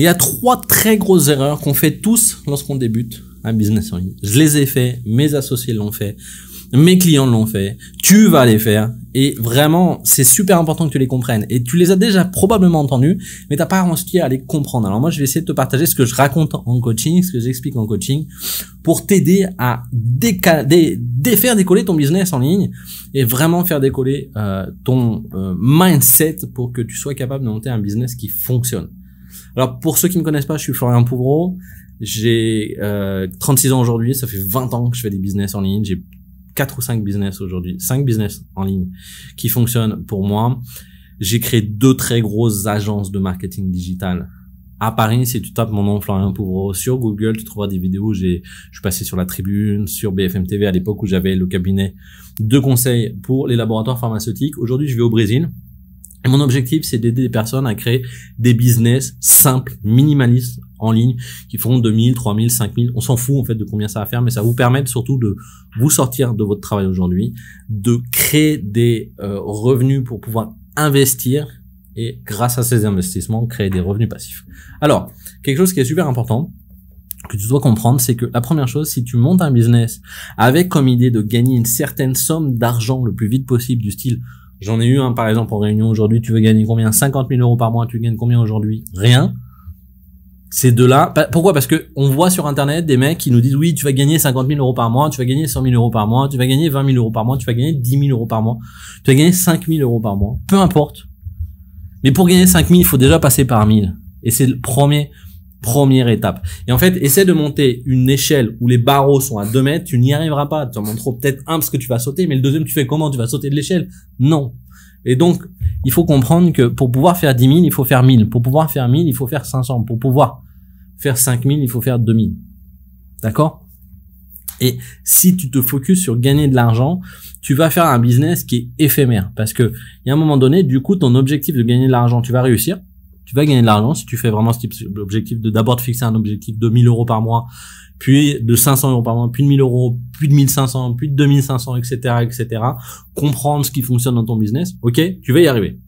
Il y a trois très grosses erreurs qu'on fait tous lorsqu'on débute un business en ligne. Je les ai fait, mes associés l'ont fait, mes clients l'ont fait, tu vas les faire. Et vraiment, c'est super important que tu les comprennes. Et tu les as déjà probablement entendus, mais n'as pas réussi à les comprendre. Alors moi, je vais essayer de te partager ce que je raconte en coaching, ce que j'explique en coaching, pour t'aider à déca défaire décoller ton business en ligne et vraiment faire décoller euh, ton euh, mindset pour que tu sois capable de monter un business qui fonctionne. Alors pour ceux qui me connaissent pas, je suis Florian Pouvreau. J'ai euh, 36 ans aujourd'hui, ça fait 20 ans que je fais des business en ligne. J'ai quatre ou cinq business aujourd'hui, cinq business en ligne qui fonctionnent pour moi. J'ai créé deux très grosses agences de marketing digital à Paris, si tu tapes mon nom Florian Pouvreau sur Google, tu trouveras des vidéos. J'ai, je suis passé sur la Tribune, sur BFM TV à l'époque où j'avais le cabinet de conseil pour les laboratoires pharmaceutiques. Aujourd'hui, je vais au Brésil et mon objectif, c'est d'aider des personnes à créer des business simples, minimalistes en ligne, qui feront 2000, 3000, 5000. On s'en fout en fait de combien ça va faire, mais ça vous permet surtout de vous sortir de votre travail aujourd'hui, de créer des euh, revenus pour pouvoir investir et grâce à ces investissements, créer des revenus passifs. Alors, quelque chose qui est super important, que tu dois comprendre, c'est que la première chose, si tu montes un business avec comme idée de gagner une certaine somme d'argent le plus vite possible, du style J'en ai eu un, par exemple, en réunion aujourd'hui. Tu veux gagner combien 50 000 euros par mois. Tu gagnes combien aujourd'hui Rien. Ces deux-là. Pourquoi Parce que on voit sur Internet des mecs qui nous disent oui, tu vas gagner 50 000 euros par mois, tu vas gagner 100 000 euros par mois, tu vas gagner 20 000 euros par mois, tu vas gagner 10 000 euros par mois, tu vas gagner 5 000 euros par mois. Peu importe. Mais pour gagner 5 000, il faut déjà passer par 1000. Et c'est le premier. Première étape. Et en fait, essaie de monter une échelle où les barreaux sont à 2 mètres, tu n'y arriveras pas. Tu en monteras peut-être un parce que tu vas sauter, mais le deuxième, tu fais comment Tu vas sauter de l'échelle Non. Et donc, il faut comprendre que pour pouvoir faire 10 000, il faut faire 1000. Pour pouvoir faire 1000, il faut faire 500. Pour pouvoir faire 5000, il faut faire 2000. D'accord Et si tu te focuses sur gagner de l'argent, tu vas faire un business qui est éphémère. Parce que, il y a un moment donné, du coup, ton objectif de gagner de l'argent, tu vas réussir tu vas gagner de l'argent si tu fais vraiment ce type d'objectif de d'abord te fixer un objectif de 1000 euros par mois, puis de 500 euros par mois, puis de 1000 euros, puis de 1500, puis de 2500, etc., etc. Comprendre ce qui fonctionne dans ton business. Ok, tu vas y arriver.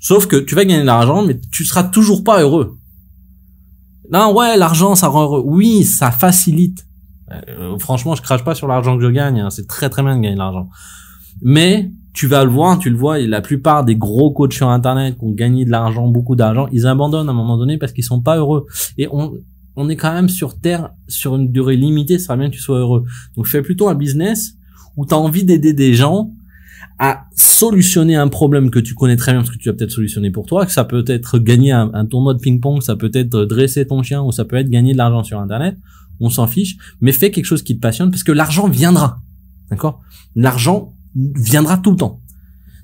Sauf que tu vas gagner de l'argent, mais tu seras toujours pas heureux. Non, ouais, l'argent, ça rend heureux. Oui, ça facilite. Euh, franchement, je crache pas sur l'argent que je gagne. Hein. C'est très très bien de gagner de l'argent. Mais tu vas le voir, tu le vois, et la plupart des gros coachs sur Internet qui ont gagné de l'argent, beaucoup d'argent, ils abandonnent à un moment donné parce qu'ils sont pas heureux. Et on, on est quand même sur Terre, sur une durée limitée, ça va bien que tu sois heureux. Donc fais plutôt un business où tu as envie d'aider des gens à solutionner un problème que tu connais très bien parce que tu vas peut-être solutionner pour toi, que ça peut être gagner un tournoi de ping-pong, ça peut être dresser ton chien ou ça peut être gagner de l'argent sur Internet, on s'en fiche, mais fais quelque chose qui te passionne parce que l'argent viendra. D'accord L'argent viendra tout le temps.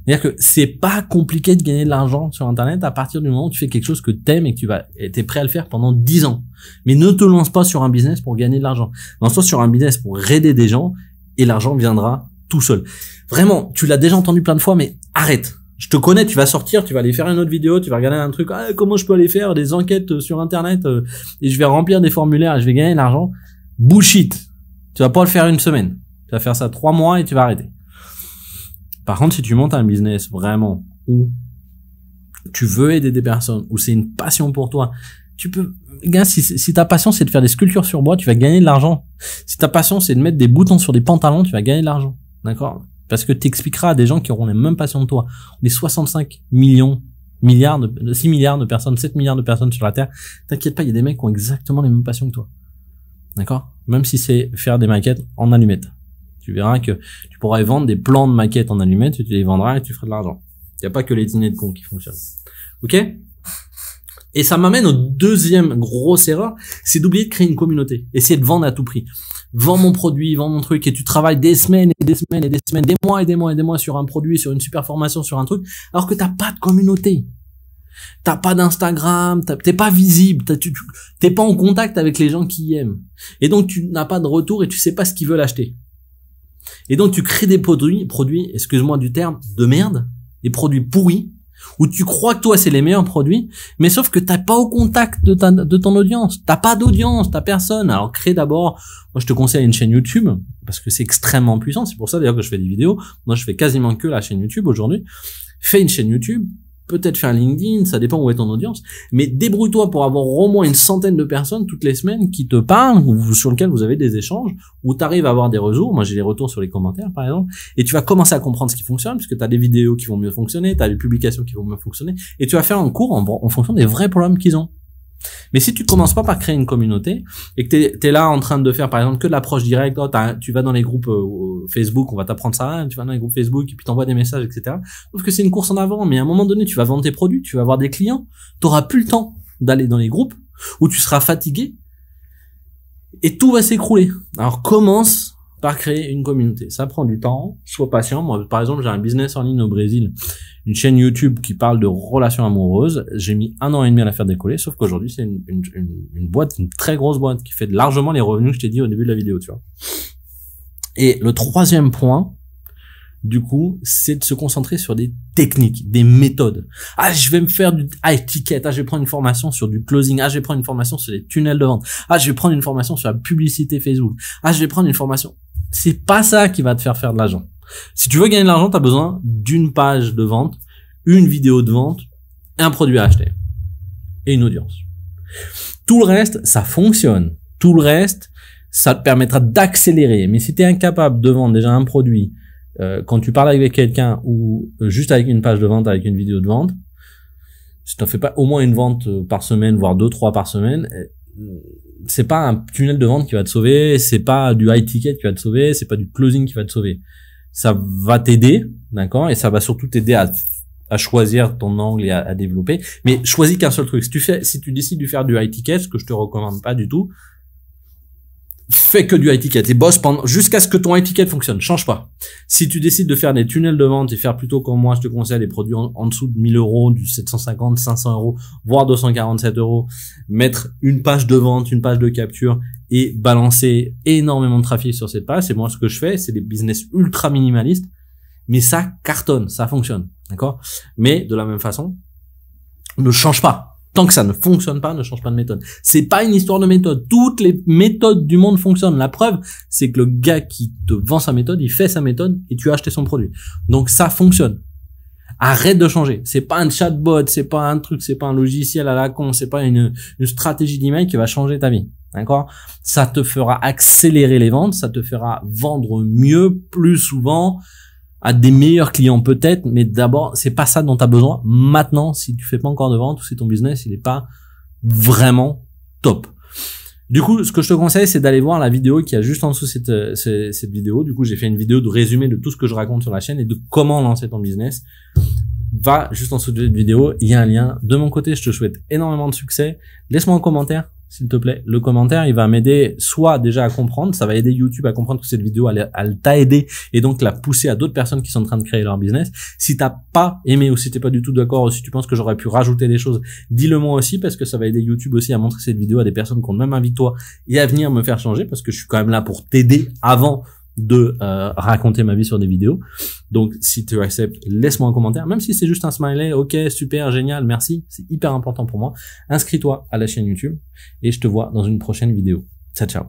C'est-à-dire que c'est pas compliqué de gagner de l'argent sur Internet à partir du moment où tu fais quelque chose que t'aimes et que tu vas, prêt à le faire pendant 10 ans. Mais ne te lance pas sur un business pour gagner de l'argent. Lance-toi sur un business pour aider des gens et l'argent viendra tout seul. Vraiment, tu l'as déjà entendu plein de fois, mais arrête. Je te connais, tu vas sortir, tu vas aller faire une autre vidéo, tu vas regarder un truc, ah, comment je peux aller faire des enquêtes euh, sur Internet euh, et je vais remplir des formulaires et je vais gagner de l'argent. Bullshit. Tu vas pas le faire une semaine. Tu vas faire ça trois mois et tu vas arrêter. Par contre, si tu montes un business vraiment où tu veux aider des personnes, où c'est une passion pour toi, tu peux, si, ta passion c'est de faire des sculptures sur bois, tu vas gagner de l'argent. Si ta passion c'est de mettre des boutons sur des pantalons, tu vas gagner de l'argent. D'accord? Parce que tu expliqueras à des gens qui auront les mêmes passions que toi. On est 65 millions milliards de, 6 milliards de personnes, 7 milliards de personnes sur la Terre. T'inquiète pas, il y a des mecs qui ont exactement les mêmes passions que toi. D'accord Même si c'est faire des maquettes en allumettes. Tu verras que tu pourras vendre des plans de maquettes en allumettes, tu les vendras et tu feras de l'argent. Il n'y a pas que les dîners de cons qui fonctionnent. Ok Et ça m'amène au deuxième grosse erreur, c'est d'oublier de créer une communauté. Essayer de vendre à tout prix. Vends mon produit, vends mon truc, et tu travailles des semaines et des semaines et des semaines, des mois et des mois et des mois sur un produit, sur une super formation, sur un truc, alors que t'as pas de communauté. T'as pas d'Instagram, t'es pas visible, t'es pas en contact avec les gens qui aiment. Et donc tu n'as pas de retour et tu sais pas ce qu'ils veulent acheter. Et donc tu crées des produits, produits, excuse-moi du terme, de merde, des produits pourris, où tu crois que toi c'est les meilleurs produits, mais sauf que t'as pas au contact de, de ton audience, t'as pas d'audience, t'as personne. Alors crée d'abord, moi je te conseille une chaîne YouTube parce que c'est extrêmement puissant. C'est pour ça d'ailleurs que je fais des vidéos. Moi je fais quasiment que la chaîne YouTube aujourd'hui. Fais une chaîne YouTube, peut-être faire LinkedIn, ça dépend où est ton audience, mais débrouille-toi pour avoir au moins une centaine de personnes toutes les semaines qui te parlent, ou sur lesquelles vous avez des échanges, ou tu arrives à avoir des retours, moi j'ai les retours sur les commentaires par exemple, et tu vas commencer à comprendre ce qui fonctionne, puisque tu as des vidéos qui vont mieux fonctionner, tu as des publications qui vont mieux fonctionner, et tu vas faire un cours en fonction des vrais problèmes qu'ils ont. Mais si tu commences pas par créer une communauté et que tu es là en train de faire par exemple que de l'approche directe, oh, tu vas dans les groupes euh, Facebook, on va t'apprendre ça, tu vas dans les groupes Facebook et puis t'envoies des messages, etc. Sauf que c'est une course en avant, mais à un moment donné, tu vas vendre tes produits, tu vas avoir des clients, tu t'auras plus le temps d'aller dans les groupes où tu seras fatigué et tout va s'écrouler. Alors commence par créer une communauté. Ça prend du temps, sois patient. Moi, par exemple, j'ai un business en ligne au Brésil, une chaîne YouTube qui parle de relations amoureuses. J'ai mis un an et demi à la faire décoller, sauf qu'aujourd'hui, c'est une, une, une, boîte, une très grosse boîte qui fait largement les revenus que je t'ai dit au début de la vidéo, tu vois. Et le troisième point, du coup, c'est de se concentrer sur des techniques, des méthodes. Ah, je vais me faire du high ah, ticket. Ah, je vais prendre une formation sur du closing. Ah, je vais prendre une formation sur les tunnels de vente. Ah, je vais prendre une formation sur la publicité Facebook. Ah, je vais prendre une formation. C'est pas ça qui va te faire faire de l'argent. Si tu veux gagner de l'argent, tu as besoin d'une page de vente, une vidéo de vente, un produit à acheter et une audience. Tout le reste, ça fonctionne. Tout le reste, ça te permettra d'accélérer. Mais si tu es incapable de vendre déjà un produit, euh, quand tu parles avec quelqu'un ou euh, juste avec une page de vente, avec une vidéo de vente, si tu fais pas au moins une vente euh, par semaine, voire deux, trois par semaine, c'est pas un tunnel de vente qui va te sauver, c'est pas du high ticket qui va te sauver, c'est pas du closing qui va te sauver. Ça va t'aider, d'accord, et ça va surtout t'aider à, choisir ton angle et à, développer. Mais choisis qu'un seul truc. Si tu fais, si tu décides de faire du high ticket, ce que je te recommande pas du tout, fais que du high ticket et bosse pendant jusqu'à ce que ton high ticket fonctionne. Change pas. Si tu décides de faire des tunnels de vente et faire plutôt comme moi, je te conseille des produits en, dessous de 1000 euros, du 750, 500 euros, voire 247 euros, mettre une page de vente, une page de capture et balancer énormément de trafic sur cette page. C'est moi, ce que je fais, c'est des business ultra minimalistes, mais ça cartonne, ça fonctionne, d'accord Mais de la même façon, ne change pas Tant que ça ne fonctionne pas, ne change pas de méthode. C'est pas une histoire de méthode. Toutes les méthodes du monde fonctionnent. La preuve, c'est que le gars qui te vend sa méthode, il fait sa méthode et tu as acheté son produit. Donc ça fonctionne. Arrête de changer. C'est pas un chatbot, c'est pas un truc, c'est pas un logiciel à la con, c'est pas une, une stratégie d'email qui va changer ta vie. D'accord Ça te fera accélérer les ventes, ça te fera vendre mieux, plus souvent, à des meilleurs clients peut-être, mais d'abord, c'est pas ça dont tu as besoin. Maintenant, si tu fais pas encore de vente ou si ton business, il est pas vraiment top. Du coup, ce que je te conseille, c'est d'aller voir la vidéo qui a juste en dessous cette, euh, cette, cette vidéo. Du coup, j'ai fait une vidéo de résumé de tout ce que je raconte sur la chaîne et de comment lancer ton business. Va juste en dessous de cette vidéo, il y a un lien. De mon côté, je te souhaite énormément de succès. Laisse-moi un commentaire s'il te plaît. Le commentaire, il va m'aider soit déjà à comprendre, ça va aider YouTube à comprendre que cette vidéo, elle, t'a aidé et donc la pousser à d'autres personnes qui sont en train de créer leur business. Si t'as pas aimé ou si t'es pas du tout d'accord ou si tu penses que j'aurais pu rajouter des choses, dis-le moi aussi parce que ça va aider YouTube aussi à montrer cette vidéo à des personnes qui ont même invité toi et à venir me faire changer parce que je suis quand même là pour t'aider avant de euh, raconter ma vie sur des vidéos. Donc si tu acceptes, laisse-moi un commentaire, même si c'est juste un smiley, ok, super, génial, merci, c'est hyper important pour moi. Inscris-toi à la chaîne YouTube et je te vois dans une prochaine vidéo. Ciao, ciao.